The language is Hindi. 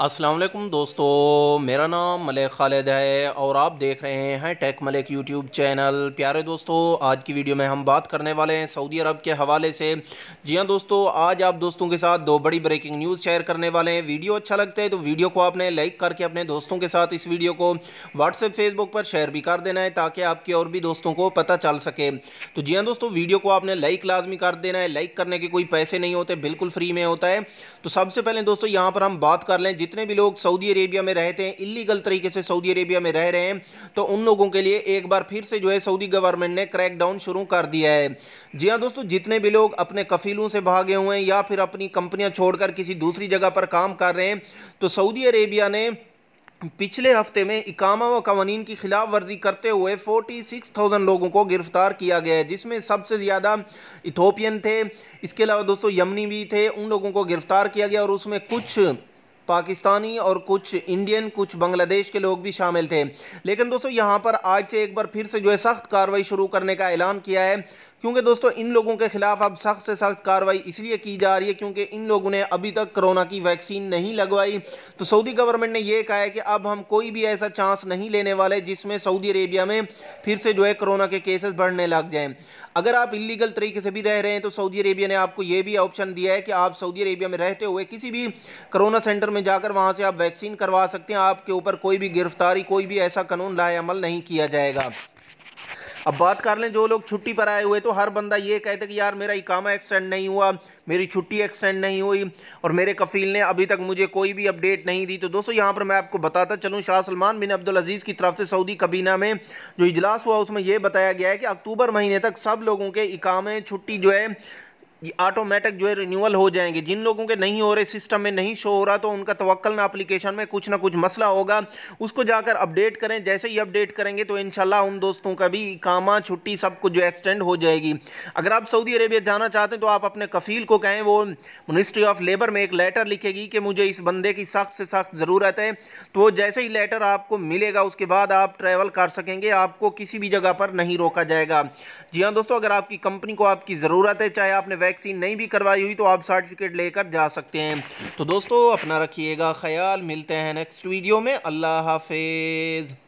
असलम दोस्तों मेरा नाम मलिक खालिद है और आप देख रहे हैं टेक मलिक यूट्यूब चैनल प्यारे दोस्तों आज की वीडियो में हम बात करने वाले हैं सऊदी अरब के हवाले से जी हाँ दोस्तों आज आप दोस्तों के साथ दो बड़ी ब्रेकिंग न्यूज़ शेयर करने वाले हैं वीडियो अच्छा लगता है तो वीडियो को आपने लाइक करके अपने दोस्तों के साथ इस वीडियो को व्हाट्सएप फेसबुक पर शेयर भी कर देना है ताकि आपके और भी दोस्तों को पता चल सके तो जी हाँ दोस्तों वीडियो को आपने लाइक लाजमी कर देना है लाइक करने के कोई पैसे नहीं होते बिल्कुल फ्री में होता है तो सबसे पहले दोस्तों यहाँ पर हम बात कर लें जितने भी लोग सऊदी अरेबिया में रहते हैं इलीगल तरीके से सऊदी अरेबिया में रह रहे हैं तो उन लोगों के लिए एक बार फिर से जो है सऊदी गवर्नमेंट ने क्रैकडाउन शुरू कर दिया है जी हाँ दोस्तों जितने भी लोग अपने कफीलों से भागे हुए हैं या फिर अपनी कंपनियां छोड़कर किसी दूसरी जगह पर काम कर रहे हैं तो सऊदी अरेबिया ने पिछले हफ्ते में इकामा व कवानीन की खिलाफ वर्जी करते हुए 46,000 लोगों को गिरफ्तार किया गया है जिसमें सबसे ज़्यादा इथोपियन थे इसके अलावा दोस्तों यमनी भी थे उन लोगों को गिरफ्तार किया गया और उसमें कुछ पाकिस्तानी और कुछ इंडियन कुछ बांग्लादेश के लोग भी शामिल थे लेकिन दोस्तों यहाँ पर आज से एक बार फिर से जो है सख्त कार्रवाई शुरू करने का ऐलान किया है क्योंकि दोस्तों इन लोगों के खिलाफ अब सख्त से सख्त कार्रवाई इसलिए की जा रही है क्योंकि इन लोगों ने अभी तक कोरोना की वैक्सीन नहीं लगवाई तो सऊदी गवर्नमेंट ने यह कहा है कि अब हम कोई भी ऐसा चांस नहीं लेने वाले जिसमें सऊदी अरेबिया में फिर से जो है कोरोना के केसेस बढ़ने लग जाएं अगर आप इलीगल तरीके से भी रह रहे हैं तो सऊदी अरेबिया ने आपको यह भी ऑप्शन दिया है कि आप सऊदी अरेबिया में रहते हुए किसी भी कोरोना सेंटर में में जाकर वहाँ से आप वैक्सीन करवा सकते हैं आपके ऊपर कोई भी गिरफ्तारी कोई भी ऐसा कानून लाएमल नहीं किया जाएगा अब बात कर लें जो लोग छुट्टी पर आए हुए तो हर बंदा ये कहते कि यार मेरा इकामा एक्सटेंड नहीं हुआ मेरी छुट्टी एक्सटेंड नहीं हुई और मेरे कफ़ील ने अभी तक मुझे कोई भी अपडेट नहीं दी तो दोस्तों यहाँ पर मैं आपको बताता चलूँ शाह सलमान बिन अब्दुल अजीज़ की तरफ से सऊदी कबीना में जो इजलास हुआ उसमें यह बताया गया है कि अक्टूबर महीने तक सब लोगों के इकामे छुट्टी जो है ये ऑटोमेटिक जो है रिन्यूअल हो जाएंगे जिन लोगों के नहीं हो रहे सिस्टम में नहीं शो हो रहा तो उनका तवक्ल अप्लीकेशन में कुछ ना कुछ मसला होगा उसको जाकर अपडेट करें जैसे ही अपडेट करेंगे तो इनशाला उन दोस्तों का भी कामा छुट्टी सब कुछ जो एक्सटेंड हो जाएगी अगर आप सऊदी अरेबिया जाना चाहते हैं तो आप अपने कफील को कहें वो मिनिस्ट्री ऑफ लेबर में एक लेटर लिखेगी कि मुझे इस बंदे की सख्त से सख्त ज़रूरत है तो वो जैसे ही लेटर आपको मिलेगा उसके बाद आप ट्रैवल कर सकेंगे आपको किसी भी जगह पर नहीं रोका जाएगा जी हाँ दोस्तों अगर आपकी कंपनी को आपकी ज़रूरत है चाहे आपने वैक्सीन नहीं भी करवाई हुई तो आप सर्टिफिकेट लेकर जा सकते हैं तो दोस्तों अपना रखिएगा ख्याल मिलते हैं नेक्स्ट वीडियो में अल्लाह हाफिज़